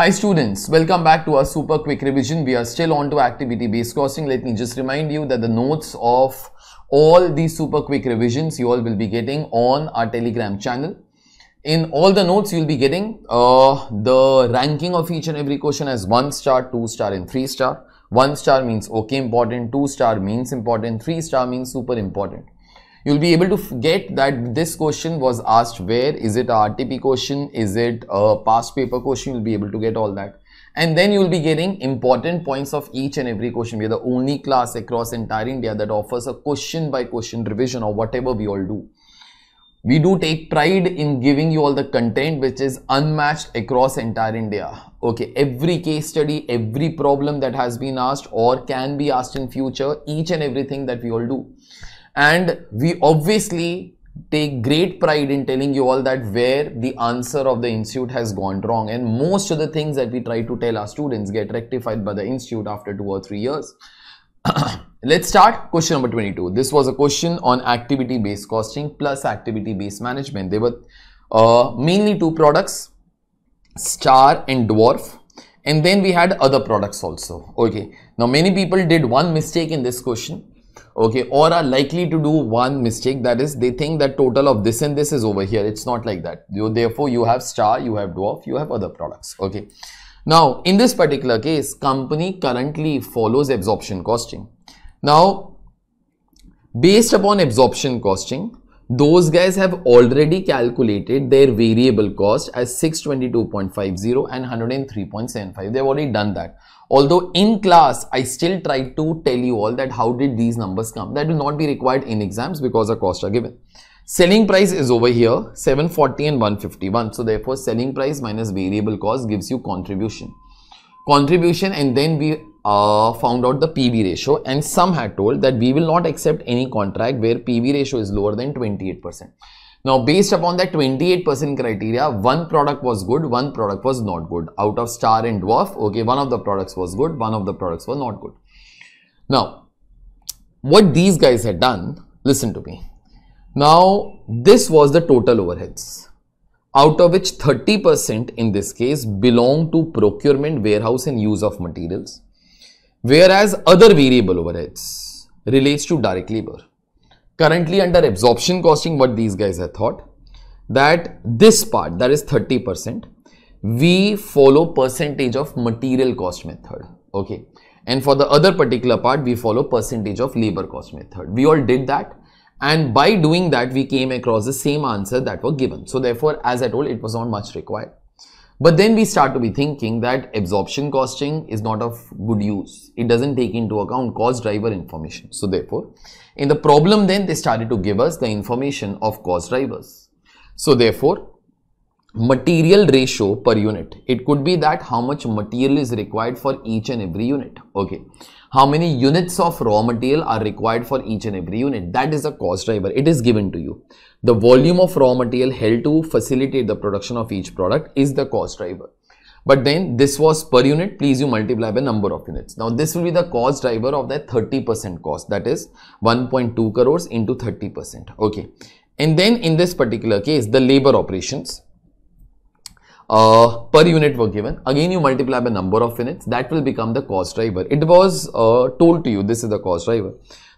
Hi students, welcome back to our super quick revision. We are still on to activity based costing. Let me just remind you that the notes of all these super quick revisions you all will be getting on our telegram channel. In all the notes you'll be getting uh, the ranking of each and every question as 1 star, 2 star and 3 star. 1 star means okay important, 2 star means important, 3 star means super important you'll be able to get that this question was asked where is it a RTP question is it a past paper question you'll be able to get all that and then you'll be getting important points of each and every question we're the only class across entire India that offers a question by question revision or whatever we all do we do take pride in giving you all the content which is unmatched across entire India okay every case study every problem that has been asked or can be asked in future each and everything that we all do and we obviously take great pride in telling you all that where the answer of the institute has gone wrong. And most of the things that we try to tell our students get rectified by the institute after two or three years. Let's start question number 22. This was a question on activity based costing plus activity based management. They were uh, mainly two products, Star and Dwarf. And then we had other products also. Okay. Now, many people did one mistake in this question okay or are likely to do one mistake that is they think that total of this and this is over here it's not like that you therefore you have star you have dwarf you have other products okay now in this particular case company currently follows absorption costing now based upon absorption costing those guys have already calculated their variable cost as 622.50 and 103.75 they've already done that Although in class, I still try to tell you all that how did these numbers come. That will not be required in exams because the costs are given. Selling price is over here 740 and 151. So therefore selling price minus variable cost gives you contribution. Contribution and then we uh, found out the PB ratio and some had told that we will not accept any contract where PB ratio is lower than 28%. Now, based upon that 28% criteria, one product was good, one product was not good. Out of star and dwarf, okay, one of the products was good, one of the products were not good. Now, what these guys had done, listen to me. Now, this was the total overheads, out of which 30% in this case belong to procurement, warehouse and use of materials, whereas other variable overheads relates to direct labor currently under absorption costing what these guys have thought that this part that is 30% we follow percentage of material cost method okay and for the other particular part we follow percentage of labor cost method we all did that and by doing that we came across the same answer that were given so therefore as i told it was not much required but then we start to be thinking that absorption costing is not of good use. It doesn't take into account cost driver information. So therefore, in the problem then they started to give us the information of cost drivers. So therefore, material ratio per unit it could be that how much material is required for each and every unit okay how many units of raw material are required for each and every unit that is a cost driver it is given to you the volume of raw material held to facilitate the production of each product is the cost driver but then this was per unit please you multiply by number of units now this will be the cost driver of that 30 percent cost that is 1.2 crores into 30 percent okay and then in this particular case the labor operations uh, per unit were given. Again, you multiply by number of units. That will become the cost driver. It was uh, told to you this is the cost driver.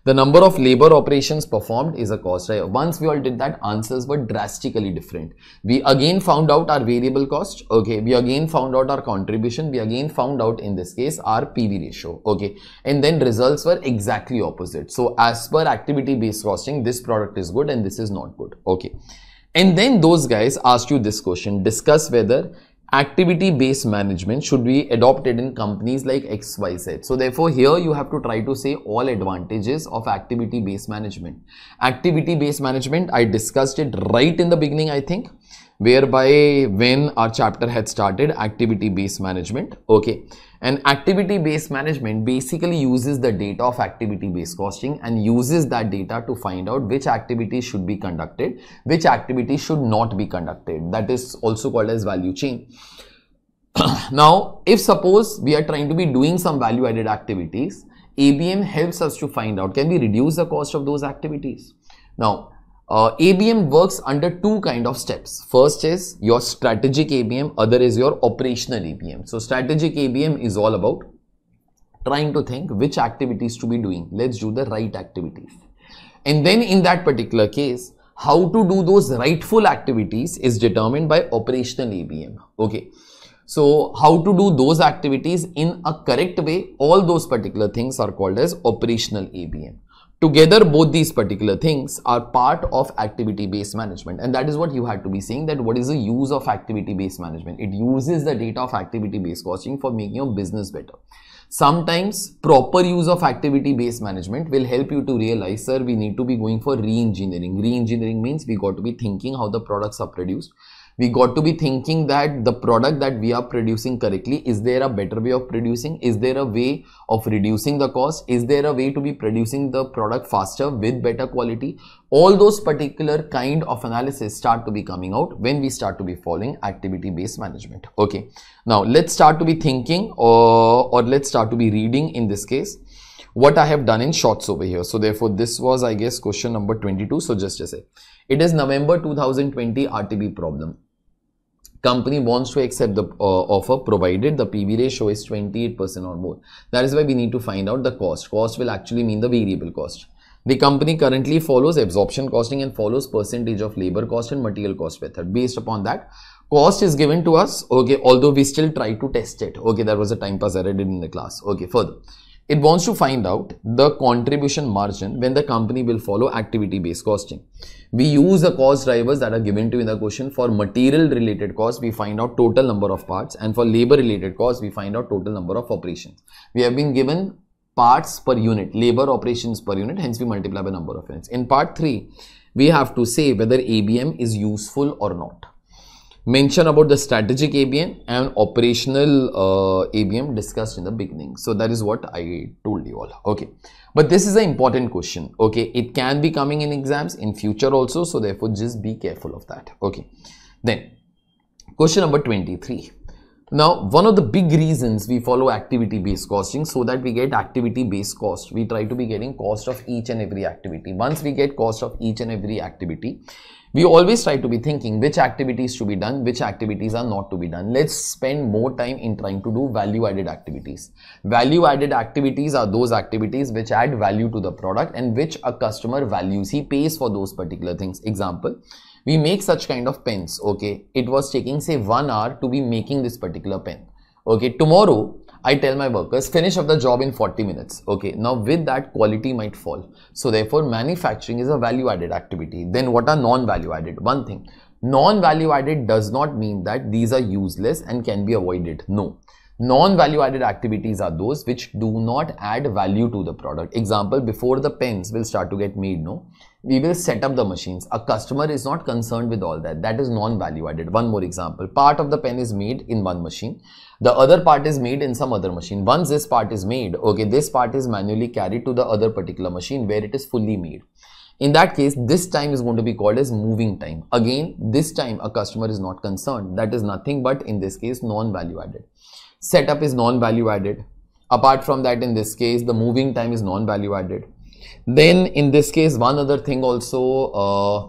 The number of labor operations performed is a cost driver. Once we all did that, answers were drastically different. We again found out our variable cost. Okay. We again found out our contribution. We again found out in this case our PV ratio. Okay. And then results were exactly opposite. So as per activity based costing, this product is good and this is not good. Okay. And then those guys asked you this question, discuss whether activity-based management should be adopted in companies like XYZ. So therefore here you have to try to say all advantages of activity-based management. Activity-based management, I discussed it right in the beginning, I think whereby when our chapter had started activity based management okay and activity based management basically uses the data of activity based costing and uses that data to find out which activities should be conducted which activities should not be conducted that is also called as value chain now if suppose we are trying to be doing some value added activities abm helps us to find out can we reduce the cost of those activities now uh, ABM works under two kind of steps. First is your strategic ABM, other is your operational ABM. So strategic ABM is all about trying to think which activities to be doing. Let's do the right activities. And then in that particular case, how to do those rightful activities is determined by operational ABM. Okay. So how to do those activities in a correct way, all those particular things are called as operational ABM. Together, both these particular things are part of activity-based management and that is what you had to be saying that what is the use of activity-based management? It uses the data of activity-based costing for making your business better. Sometimes proper use of activity-based management will help you to realize, sir, we need to be going for re-engineering. Re-engineering means we got to be thinking how the products are produced we got to be thinking that the product that we are producing correctly is there a better way of producing is there a way of reducing the cost is there a way to be producing the product faster with better quality all those particular kind of analysis start to be coming out when we start to be following activity based management okay now let's start to be thinking or, uh, or let's start to be reading in this case what I have done in shots over here. So therefore, this was, I guess, question number 22. So just a sec. It is November 2020 RTB problem. Company wants to accept the uh, offer provided the PB ratio is 28% or more. That is why we need to find out the cost. Cost will actually mean the variable cost. The company currently follows absorption costing and follows percentage of labor cost and material cost method. Based upon that, cost is given to us, okay, although we still try to test it. Okay, there was a time pass error in the class. Okay, further. It wants to find out the contribution margin when the company will follow activity based costing. We use the cost drivers that are given to in the question for material related costs we find out total number of parts and for labor related costs we find out total number of operations. We have been given parts per unit, labor operations per unit hence we multiply by number of units. In part 3 we have to say whether ABM is useful or not mention about the strategic ABM and operational uh, ABM discussed in the beginning. So that is what I told you all. Okay. But this is an important question. Okay. It can be coming in exams in future also. So therefore just be careful of that. Okay. Then question number 23. Now, one of the big reasons we follow activity based costing so that we get activity based cost. We try to be getting cost of each and every activity. Once we get cost of each and every activity, we always try to be thinking which activities to be done, which activities are not to be done. Let's spend more time in trying to do value added activities. Value added activities are those activities which add value to the product and which a customer values. He pays for those particular things. Example, we make such kind of pens. Okay. It was taking say one hour to be making this particular pen. Okay. Tomorrow I tell my workers, finish up the job in 40 minutes. Okay, now with that quality might fall. So therefore manufacturing is a value added activity. Then what are non-value added? One thing, non-value added does not mean that these are useless and can be avoided. No. Non-value added activities are those which do not add value to the product. Example, before the pens will start to get made, no? we will set up the machines. A customer is not concerned with all that. That is non-value added. One more example. Part of the pen is made in one machine. The other part is made in some other machine. Once this part is made, okay, this part is manually carried to the other particular machine where it is fully made. In that case, this time is going to be called as moving time. Again, this time a customer is not concerned. That is nothing but in this case, non-value added. Setup is non-value added. Apart from that, in this case, the moving time is non-value added then in this case, one other thing also, uh,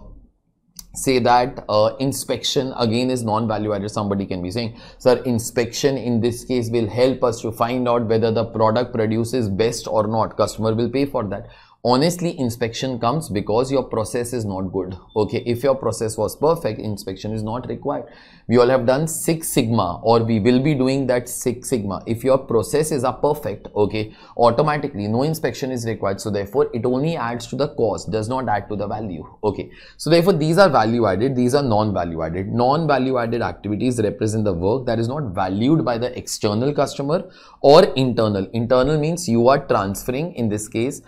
say that uh, inspection again is non-value added somebody can be saying sir inspection in this case will help us to find out whether the product produces best or not customer will pay for that honestly inspection comes because your process is not good okay if your process was perfect inspection is not required we all have done six sigma or we will be doing that six sigma if your processes are perfect okay automatically no inspection is required so therefore it only adds to the cost does not add to the value okay so therefore these are value added these are non value added non value added activities represent the work that is not valued by the external customer or internal internal means you are transferring in this case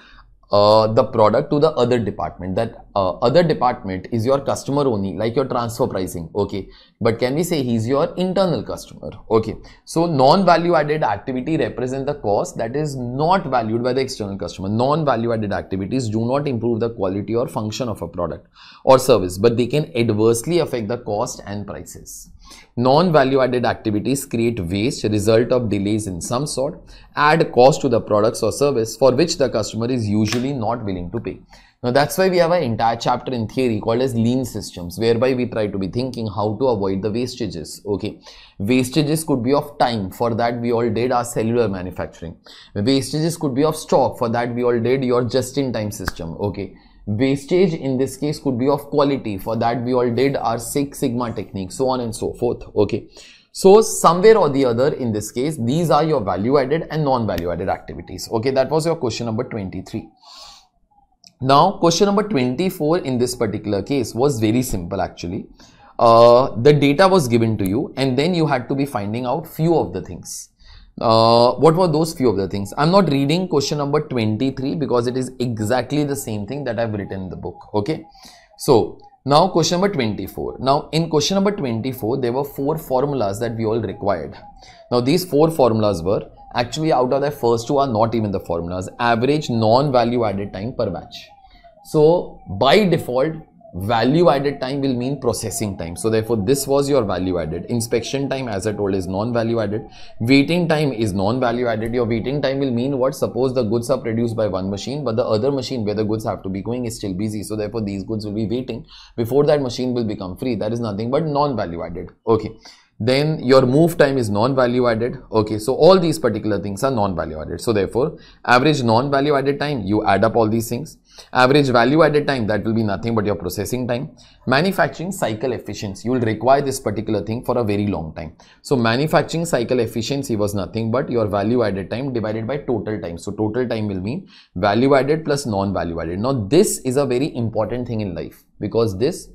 uh, the product to the other department. That uh, other department is your customer only, like your transfer pricing. Okay. But can we say he's your internal customer? Okay. So non-value added activity represent the cost that is not valued by the external customer. Non-value added activities do not improve the quality or function of a product or service, but they can adversely affect the cost and prices. Non-value added activities create waste, result of delays in some sort, add cost to the products or service for which the customer is usually not willing to pay. Now that's why we have an entire chapter in theory called as lean systems whereby we try to be thinking how to avoid the wastages. Okay. Wastages could be of time. For that we all did our cellular manufacturing. Wastages could be of stock. For that we all did your just in time system. Okay wastage in this case could be of quality for that we all did our six sigma technique so on and so forth okay so somewhere or the other in this case these are your value added and non value added activities okay that was your question number 23 now question number 24 in this particular case was very simple actually uh, the data was given to you and then you had to be finding out few of the things uh, what were those few of the things i'm not reading question number 23 because it is exactly the same thing that i've written in the book okay so now question number 24 now in question number 24 there were four formulas that we all required now these four formulas were actually out of the first two are not even the formulas average non value added time per batch so by default value added time will mean processing time so therefore this was your value added inspection time as i told is non value added waiting time is non value added your waiting time will mean what suppose the goods are produced by one machine but the other machine where the goods have to be going is still busy so therefore these goods will be waiting before that machine will become free that is nothing but non value added okay then your move time is non-value added okay so all these particular things are non-value added so therefore average non-value added time you add up all these things Average value added time, that will be nothing but your processing time. Manufacturing cycle efficiency, you will require this particular thing for a very long time. So manufacturing cycle efficiency was nothing but your value added time divided by total time. So total time will mean value added plus non-value added. Now this is a very important thing in life because this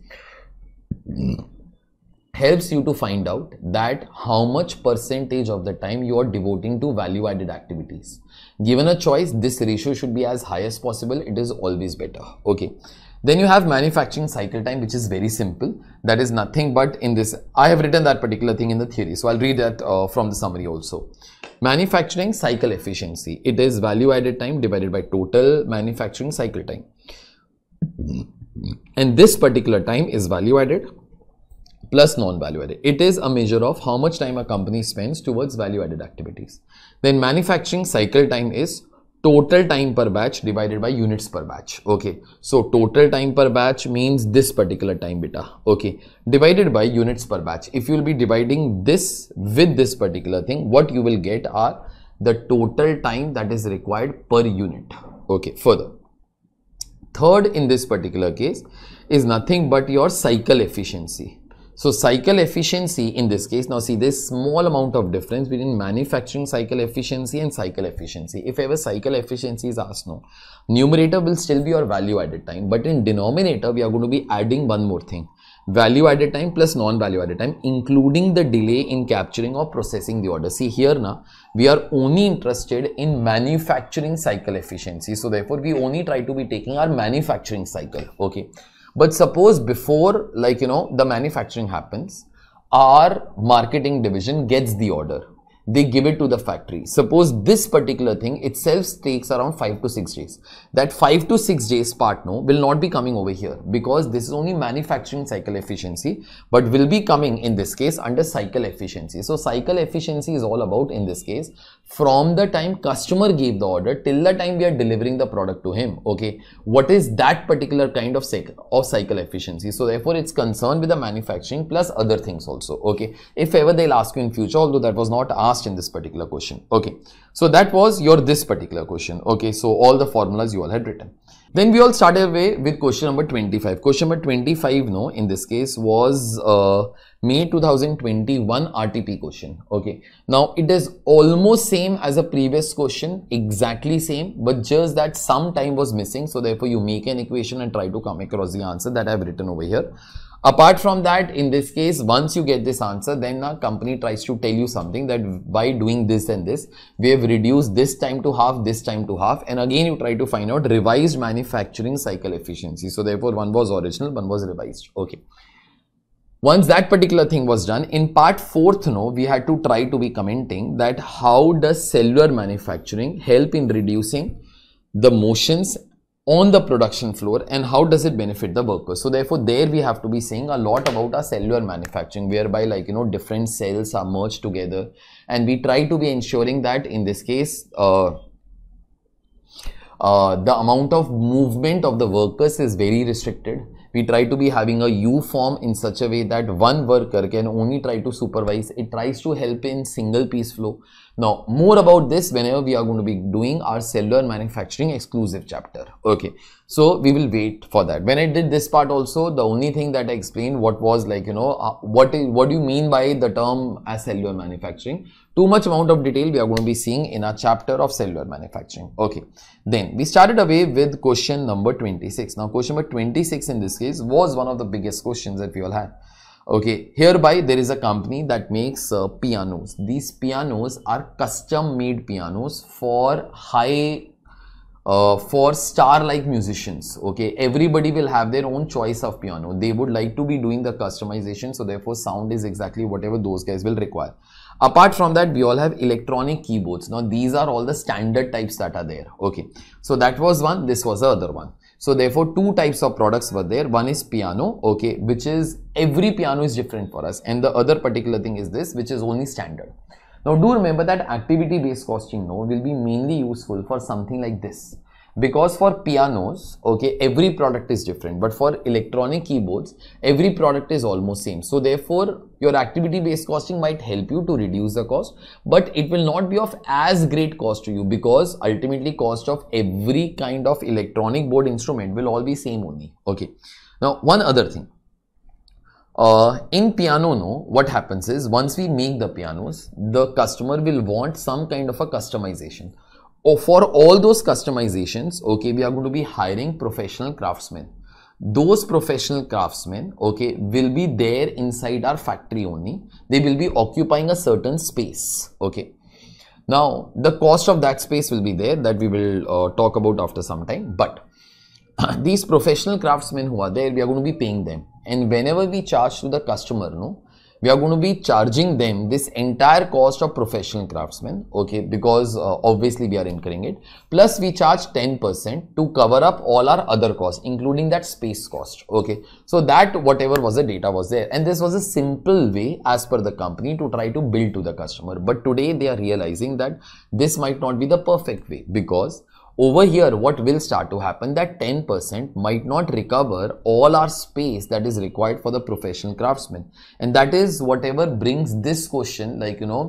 helps you to find out that how much percentage of the time you are devoting to value added activities. Given a choice, this ratio should be as high as possible. It is always better. Okay. Then you have manufacturing cycle time, which is very simple. That is nothing but in this, I have written that particular thing in the theory. So I'll read that uh, from the summary also. Manufacturing cycle efficiency. It is value added time divided by total manufacturing cycle time. And this particular time is value added plus non-value added. It is a measure of how much time a company spends towards value added activities. Then manufacturing cycle time is total time per batch divided by units per batch. Okay. So total time per batch means this particular time beta. Okay. Divided by units per batch. If you will be dividing this with this particular thing, what you will get are the total time that is required per unit. Okay. Further third in this particular case is nothing but your cycle efficiency so cycle efficiency in this case, now see this small amount of difference between manufacturing cycle efficiency and cycle efficiency. If ever cycle efficiency is asked, no. Numerator will still be your value added time, but in denominator, we are going to be adding one more thing. Value added time plus non-value added time, including the delay in capturing or processing the order. See here now, we are only interested in manufacturing cycle efficiency. So therefore, we only try to be taking our manufacturing cycle. Okay. But suppose before, like, you know, the manufacturing happens, our marketing division gets the order they give it to the factory. Suppose this particular thing itself takes around 5 to 6 days. That 5 to 6 days part no will not be coming over here because this is only manufacturing cycle efficiency but will be coming in this case under cycle efficiency. So cycle efficiency is all about in this case from the time customer gave the order till the time we are delivering the product to him. Okay. What is that particular kind of cycle of cycle efficiency? So therefore it's concerned with the manufacturing plus other things also. Okay. If ever they'll ask you in future although that was not asked asked in this particular question. Okay, so that was your this particular question. Okay, so all the formulas you all had written. Then we all started away with question number 25. Question number 25, no, in this case was uh, May 2021 RTP question. Okay. Now it is almost same as a previous question, exactly same, but just that some time was missing. So therefore you make an equation and try to come across the answer that I've written over here. Apart from that, in this case, once you get this answer, then a company tries to tell you something that by doing this and this, we have reduced this time to half, this time to half. And again, you try to find out revised manufacturing cycle efficiency. So therefore, one was original, one was revised. Okay. Once that particular thing was done, in part fourth no, we had to try to be commenting that how does cellular manufacturing help in reducing the motions on the production floor and how does it benefit the workers so therefore there we have to be saying a lot about our cellular manufacturing whereby like you know different cells are merged together and we try to be ensuring that in this case uh, uh, the amount of movement of the workers is very restricted we try to be having a U form in such a way that one worker can only try to supervise. It tries to help in single piece flow. Now, more about this whenever we are going to be doing our cellular manufacturing exclusive chapter. Okay, so we will wait for that. When I did this part also, the only thing that I explained what was like, you know, uh, what, is, what do you mean by the term as cellular manufacturing? Too much amount of detail we are going to be seeing in our chapter of cellular manufacturing. Okay, then we started away with question number 26. Now, question number 26 in this case was one of the biggest questions that we all had. Okay, hereby there is a company that makes uh, pianos. These pianos are custom made pianos for high uh, for star-like musicians. Okay, everybody will have their own choice of piano. They would like to be doing the customization, so therefore sound is exactly whatever those guys will require. Apart from that, we all have electronic keyboards. Now, these are all the standard types that are there. Okay, so that was one. This was the other one. So therefore, two types of products were there. One is piano, okay, which is every piano is different for us. And the other particular thing is this, which is only standard. Now do remember that activity based costing node will be mainly useful for something like this because for pianos okay every product is different but for electronic keyboards every product is almost same so therefore your activity based costing might help you to reduce the cost but it will not be of as great cost to you because ultimately cost of every kind of electronic board instrument will all be same only okay now one other thing uh, in piano no what happens is once we make the pianos the customer will want some kind of a customization or oh, for all those customizations, okay, we are going to be hiring professional craftsmen. Those professional craftsmen, okay, will be there inside our factory only. They will be occupying a certain space, okay. Now, the cost of that space will be there that we will uh, talk about after some time. But these professional craftsmen who are there, we are going to be paying them. And whenever we charge to the customer, no, we are going to be charging them this entire cost of professional craftsmen okay because uh, obviously we are incurring it plus we charge 10% to cover up all our other costs including that space cost okay so that whatever was the data was there and this was a simple way as per the company to try to build to the customer but today they are realizing that this might not be the perfect way because over here what will start to happen that 10% might not recover all our space that is required for the professional craftsman and that is whatever brings this question like you know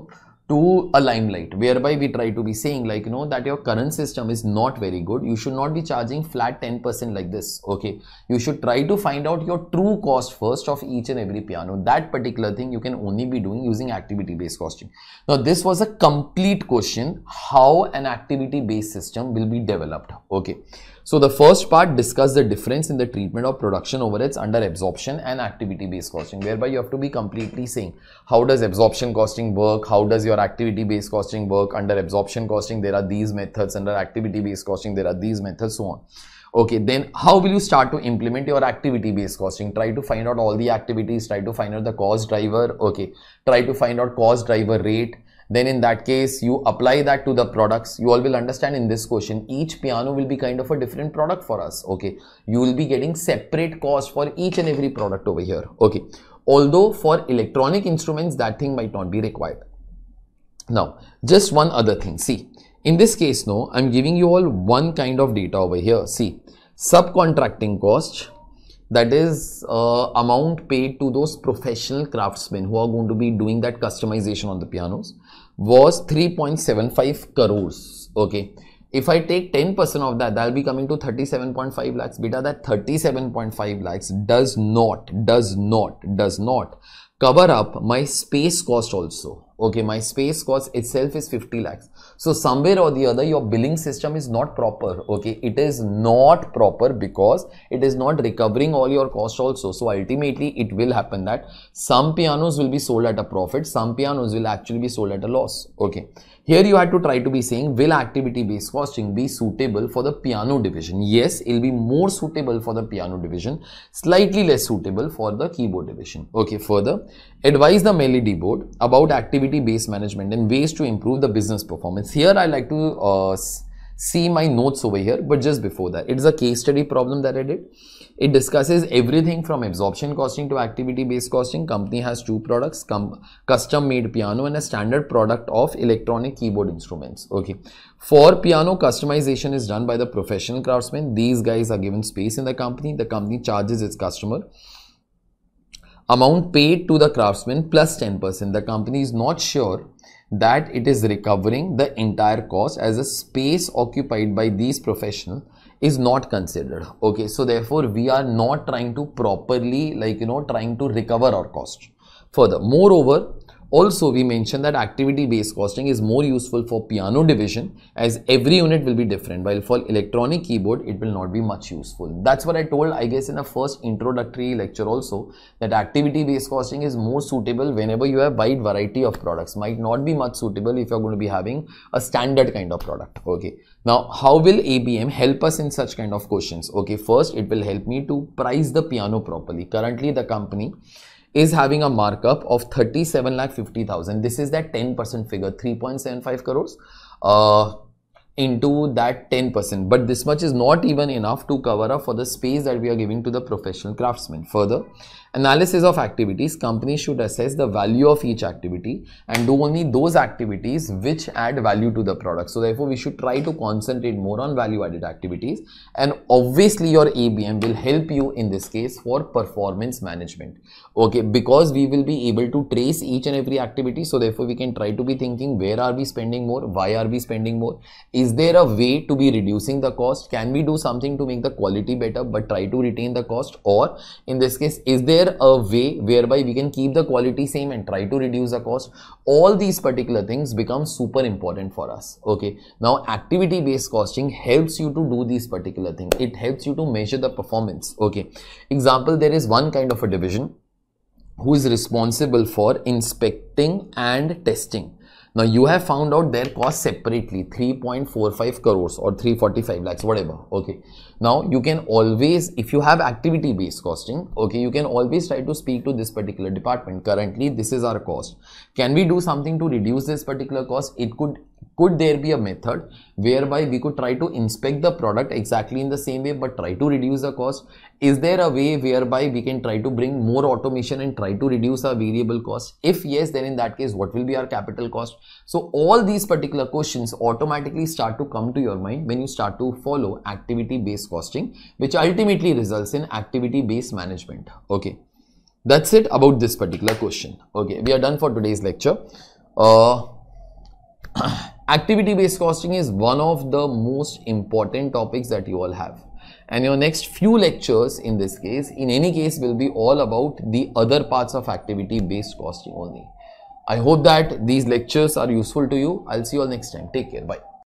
to a limelight whereby we try to be saying like you know that your current system is not very good you should not be charging flat 10% like this okay you should try to find out your true cost first of each and every piano that particular thing you can only be doing using activity based costing now this was a complete question how an activity based system will be developed okay so the first part discuss the difference in the treatment of production overheads under absorption and activity based costing whereby you have to be completely saying how does absorption costing work how does your activity based costing work, under absorption costing, there are these methods, under activity based costing, there are these methods, so on. Okay, then how will you start to implement your activity based costing? Try to find out all the activities, try to find out the cost driver, okay, try to find out cost driver rate. Then in that case, you apply that to the products. You all will understand in this question, each piano will be kind of a different product for us. Okay. You will be getting separate cost for each and every product over here. Okay although for electronic instruments that thing might not be required now, just one other thing. See, in this case, no, I'm giving you all one kind of data over here. See, subcontracting cost, that is uh, amount paid to those professional craftsmen who are going to be doing that customization on the pianos was 3.75 crores. Okay. If I take 10% of that, that'll be coming to 37.5 lakhs. Beta, that 37.5 lakhs does not, does not, does not cover up my space cost also okay my space cost itself is 50 lakhs so somewhere or the other your billing system is not proper okay it is not proper because it is not recovering all your cost also so ultimately it will happen that some pianos will be sold at a profit some pianos will actually be sold at a loss okay here you had to try to be saying will activity based costing be suitable for the piano division yes it'll be more suitable for the piano division slightly less suitable for the keyboard division okay further advise the melody board about activity quality based management and ways to improve the business performance. Here I like to uh, see my notes over here, but just before that, it's a case study problem that I did. It discusses everything from absorption costing to activity based costing. Company has two products, custom made piano and a standard product of electronic keyboard instruments. Okay. For piano, customization is done by the professional craftsmen. These guys are given space in the company. The company charges its customer amount paid to the craftsman plus 10%. The company is not sure that it is recovering the entire cost as the space occupied by these professionals is not considered. Okay, so therefore we are not trying to properly like you know trying to recover our cost. Further, moreover, also, we mentioned that activity-based costing is more useful for piano division as every unit will be different while for electronic keyboard it will not be much useful. That's what I told I guess in the first introductory lecture also that activity-based costing is more suitable whenever you have wide variety of products. Might not be much suitable if you're going to be having a standard kind of product. Okay. Now, how will ABM help us in such kind of questions? Okay, first it will help me to price the piano properly. Currently the company is having a markup of 37 lakh 50,000. This is that 10% figure, 3.75 crores uh, into that 10%. But this much is not even enough to cover up for the space that we are giving to the professional craftsmen. Further, Analysis of activities. Companies should assess the value of each activity and do only those activities which add value to the product. So therefore, we should try to concentrate more on value added activities. And obviously your ABM will help you in this case for performance management. Okay, because we will be able to trace each and every activity. So therefore, we can try to be thinking where are we spending more? Why are we spending more? Is there a way to be reducing the cost? Can we do something to make the quality better but try to retain the cost? Or in this case, is there there a way whereby we can keep the quality same and try to reduce the cost all these particular things become super important for us okay now activity based costing helps you to do these particular thing it helps you to measure the performance okay example there is one kind of a division who is responsible for inspecting and testing now you have found out their cost separately 3.45 crores or 345 lakhs whatever okay. Now you can always if you have activity based costing okay you can always try to speak to this particular department currently this is our cost. Can we do something to reduce this particular cost? It could could there be a method whereby we could try to inspect the product exactly in the same way but try to reduce the cost is there a way whereby we can try to bring more automation and try to reduce our variable cost if yes then in that case what will be our capital cost so all these particular questions automatically start to come to your mind when you start to follow activity based costing which ultimately results in activity based management okay that's it about this particular question okay we are done for today's lecture uh, activity based costing is one of the most important topics that you all have and your next few lectures in this case in any case will be all about the other parts of activity based costing only i hope that these lectures are useful to you i'll see you all next time take care bye